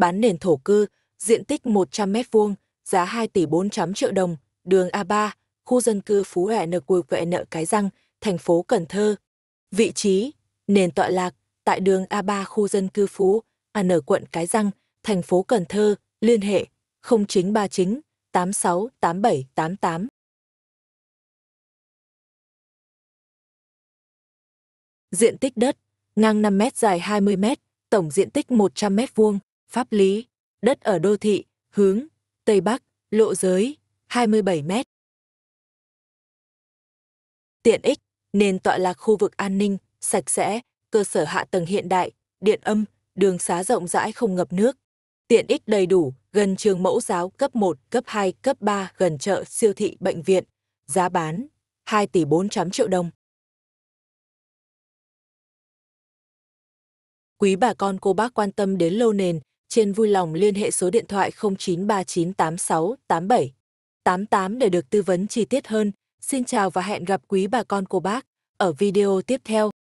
bán nền thổ cư, diện tích 100 m vuông giá 2 tỷ 400 triệu đồng, đường A3, khu dân cư Phú Huệ Nợ Cùi Quệ Nợ Cái Răng, thành phố Cần Thơ. Vị trí, nền tọa lạc, tại đường A3 khu dân cư Phú, A à, Nở quận Cái Răng, thành phố Cần Thơ, liên hệ 0939 86 87 88. Diện tích đất, ngang 5 m dài 20 m, tổng diện tích 100 m vuông pháp lý, đất ở đô thị, hướng, Tây Bắc, lộ giới, 27 mét. Tiện ích, nền tọa lạc khu vực an ninh, sạch sẽ, cơ sở hạ tầng hiện đại, điện âm, đường xá rộng rãi không ngập nước. Tiện ích đầy đủ, gần trường mẫu giáo cấp 1, cấp 2, cấp 3, gần chợ, siêu thị, bệnh viện. Giá bán 2 tỷ 400 triệu đồng. Quý bà con cô bác quan tâm đến lâu nền, trên vui lòng liên hệ số điện thoại 0939868788 để được tư vấn chi tiết hơn. Xin chào và hẹn gặp quý bà con cô bác ở video tiếp theo.